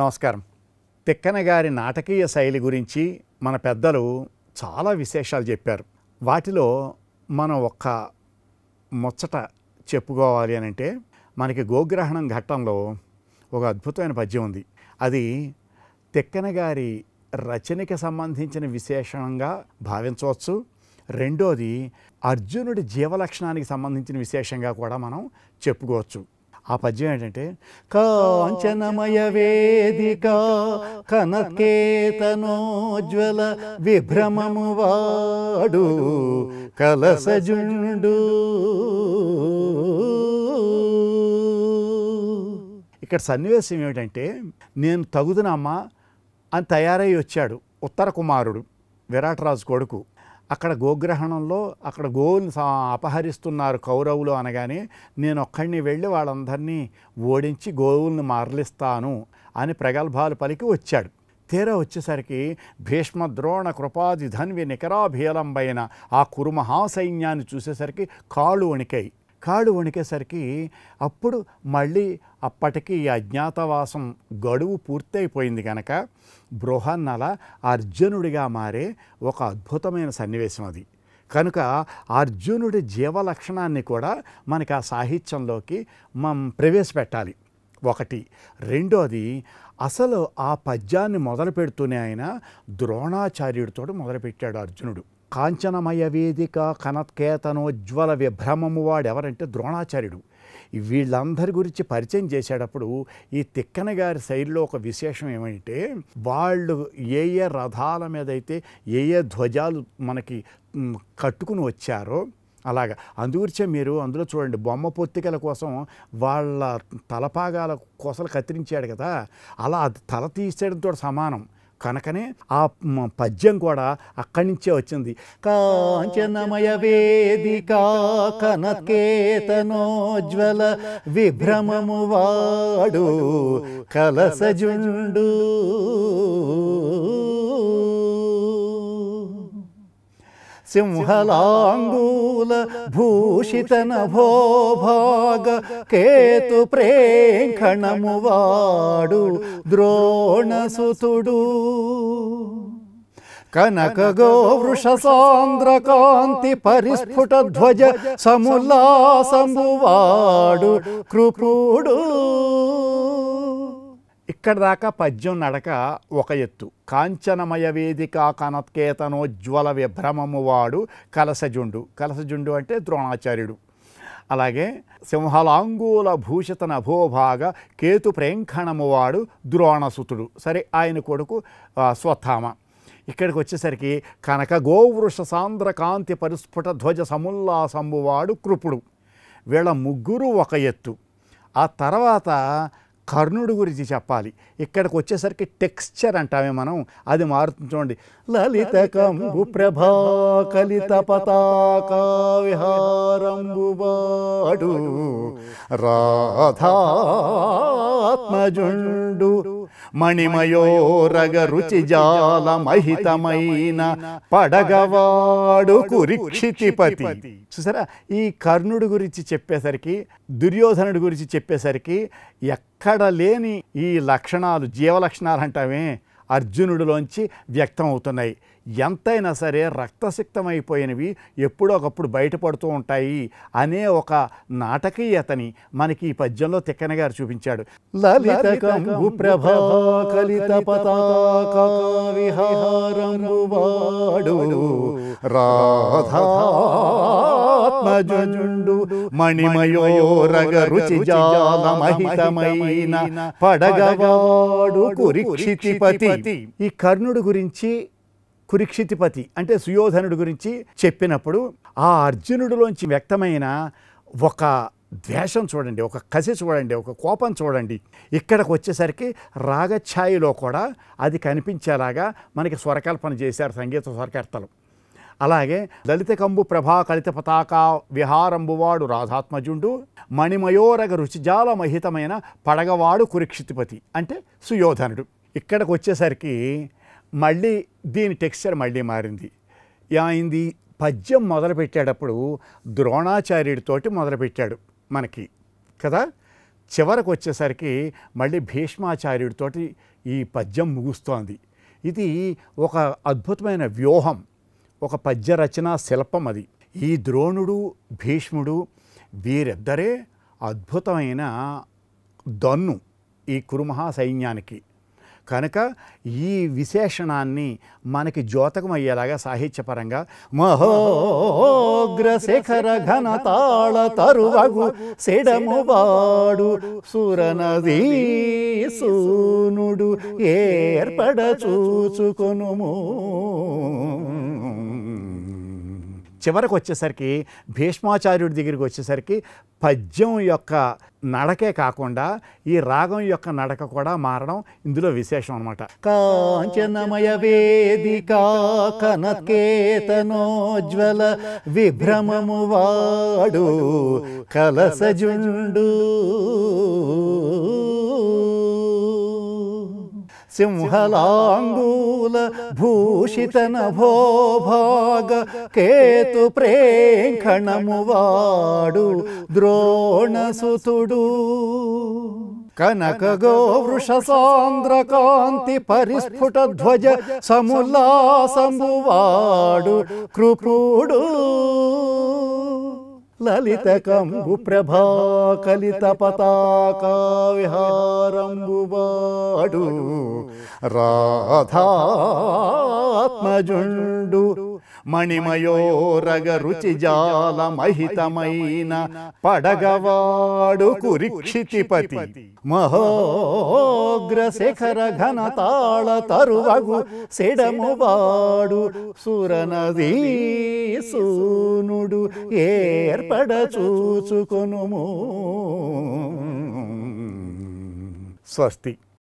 నమస్కారం తిక్కన గారి నాటకీయ శైలి గురించి మన పెద్దలు చాలా విశేషాలు చెప్పారు వాటిలో మనం ఒక్క ముచ్చట చెప్పుకోవాలి అని అంటే మనకి గోగ్రహణం ఘట్టంలో ఒక అద్భుతమైన పద్యం ఉంది అది తిక్కన గారి రచనకి సంబంధించిన విశేషంగా భావించవచ్చు రెండోది అర్జునుడి జీవలక్షణానికి సంబంధించిన విశేషంగా కూడా మనం చెప్పుకోవచ్చు ఆ పద్యం ఏంటంటే కాంచనమయ వేదిక కనకేతనోజ్వల విభ్రమము వాడు కలసజుండు ఇక్కడ సన్నివేశం ఏమిటంటే నేను తగుదునమ్మా అని తయారై వచ్చాడు ఉత్తర కుమారుడు విరాటరాజు కొడుకు అక్కడ గోగ్రహణంలో అక్కడ గోవుని అపహరిస్తున్నారు కౌరవులు అనగానే నేను ఒక్కడిని వెళ్ళి వాళ్ళందరినీ ఓడించి గోవుల్ని మరలిస్తాను అని ప్రగల్భాలు పలికి వచ్చాడు తీరా వచ్చేసరికి భీష్మ ద్రోణ కృపాది ధన్వి నికరాభీలంబైన ఆ కురుమహాసైన్యాన్ని చూసేసరికి కాళ్ళు వణికాయి కాళ్ళు వణికేసరికి అప్పుడు మళ్ళీ అప్పటికి అజ్ఞాతవాసం గడువు పూర్తయిపోయింది కనుక బృహన్నల అర్జునుడిగా మారే ఒక అద్భుతమైన సన్నివేశం అది కనుక అర్జునుడి జీవ లక్షణాన్ని కూడా మనకి ఆ సాహిత్యంలోకి మనం ప్రవేశపెట్టాలి ఒకటి రెండోది అసలు ఆ పద్యాన్ని మొదలు పెడుతూనే ఆయన ద్రోణాచార్యుడితో మొదలుపెట్టాడు అర్జునుడు కాంచనమయ వేదిక కనత్కేతనోజ్వల విభ్రమము వాడెవరంటే ద్రోణాచార్యుడు వీళ్ళందరి గురించి పరిచయం చేసేటప్పుడు ఈ తిక్కన గారి శైలిలో ఒక విశేషం ఏమంటే వాళ్ళు ఏ ఏ రథాల మీద అయితే ఏ ఏ ధ్వజాలు మనకి కట్టుకుని వచ్చారో అలాగా అందుగురించే మీరు అందులో చూడండి బొమ్మ పొత్తికల కోసం వాళ్ళ తలపాగాల కోసలు కత్తిరించాడు కదా అలా తల తీసేయడంతో సమానం కనుకనే ఆ పద్యం కూడా అక్కడి నుంచే వచ్చింది కాంచనమయ వేదిక కనకేతనోజ్వల విభ్రమము వాడు కలసజుండు ಸಿಂಹಲಾಂಗೂಲ ಭೂಷಿತನ ಭೋಭಾಗ ಕೇತು ಪ್ರೇಂಖಣಮುವಾಡು ದ್ರೋಣಸುತುಡು కనకగో వృషసాంద్రకాంతి పరిస్ఫుట ధ్వజ సముల్లాసంబువాడు కృపుడు ఇక్కడ దాకా పద్యం నడక ఒక ఎత్తు కాంచనమయ వేదిక కనత్కేతనోజ్వల విభ్రమము వాడు కలసజుండు కలసజుండు అంటే ద్రోణాచార్యుడు అలాగే సింహలాంగూల భూషిత నభోభాగ కేతు ప్రేంఖణము వాడు ద్రోణసుతుడు సరే ఆయన కొడుకు స్వత్థామ ఇక్కడికి వచ్చేసరికి కనక గోవృష సాంద్ర కాంతి పరిస్ఫుట ధ్వజ సముల్లాసంబువాడు కృపుడు వీళ్ళ ముగ్గురు ఒక ఎత్తు ఆ తర్వాత కర్ణుడు గురించి చెప్పాలి ఇక్కడికి వచ్చేసరికి టెక్స్చర్ అంటామే మనం అది మారుతుంది చూడండి లలిత కంబు ప్రభా కలిత పతాక విహారంబుబాడు రాధాత్మజుండు మణిమయోరగ జాల మహితమైన పడగవాడు కురిక్షితిపతి చూసారా ఈ కర్ణుడి గురించి చెప్పేసరికి దుర్యోధనుడి గురించి చెప్పేసరికి ఎక్కడ లేని ఈ లక్షణాలు జీవ లక్షణాలు అంటామే అర్జునుడిలోంచి వ్యక్తం అవుతున్నాయి ఎంతైనా సరే రక్తసిక్తమైపోయినవి ఎప్పుడో ఒకప్పుడు బయటపడుతూ ఉంటాయి అనే ఒక నాటకీయతని మనకి ఈ పద్యంలో తిక్కన గారు చూపించాడు లలిత రాధా ఆత్మజుండు మణిమయోరగ రుచి మహితమైన పడగవాడు కురిక్షితిపతి ఈ కర్ణుడు గురించి కురిక్షితిపతి అంటే సుయోధనుడు గురించి చెప్పినప్పుడు ఆ అర్జునుడిలోంచి వ్యక్తమైన ఒక ద్వేషం చూడండి ఒక కసి చూడండి ఒక కోపం చూడండి ఇక్కడికి వచ్చేసరికి రాగఛాయిలో కూడా అది కనిపించేలాగా మనకి స్వరకల్పన చేశారు సంగీత స్వరకర్తలు అలాగే దళిత కంబు ప్రభా కలిత పతాక విహారంబువాడు రాధాత్మజుండు మణిమయోరగ రుచిజాల మహితమైన పడగవాడు కురిక్షితిపతి అంటే సుయోధనుడు ఇక్కడికి వచ్చేసరికి మళ్ళీ దీని టెక్స్చర్ మళ్ళీ మారింది ఏమైంది పద్యం మొదలుపెట్టేటప్పుడు ద్రోణాచార్యుడితోటి మొదలుపెట్టాడు మనకి కదా చివరకు వచ్చేసరికి మళ్ళీ భీష్మాచార్యుడితోటి ఈ పద్యం ముగుస్తోంది ఇది ఒక అద్భుతమైన వ్యూహం ఒక పద్య రచనా శిల్పం అది ఈ ద్రోణుడు భీష్ముడు వీరిద్దరే అద్భుతమైన దన్ను ఈ కురుమహా సైన్యానికి కనుక ఈ విశేషణాన్ని మనకి జ్యోతకం అయ్యేలాగా సాహిత్యపరంగా మహోగ్రశేఖర ఘన తాళ తరువగు వాడు సురనది సూనుడు ఏర్పడ చూచుకొనుము చివరకు వచ్చేసరికి భీష్మాచార్యుడి దగ్గరికి వచ్చేసరికి పద్యం యొక్క నడకే కాకుండా ఈ రాగం యొక్క నడక కూడా మారడం ఇందులో విశేషం అనమాట కాంచనమయ వేదిక కనకేతనోజ్వల విభ్రమము వాడు కలసజుండు సింహలాంగూ కుల భూషితన భోభాగ కేతు ప్రేంఖణమువాడు ద్రోణసుతుడు కనకగో వృషసాంద్రకాంతి పరిస్ఫుట ధ్వజ సముల్లాసంబువాడు కృపుడు లలితకంబు ప్రభాకలిత పతాకావిహారంబువాడు రాధాత్మజుండు మణిమయోరగ జాల మహితమైన పడగవాడు కురిక్షితిపతి మహోగ్ర శిఖర తాళ తరువగు వాడు సురనదీ సూనుడు ఏర్పడ చూచుకొనుము స్వస్తి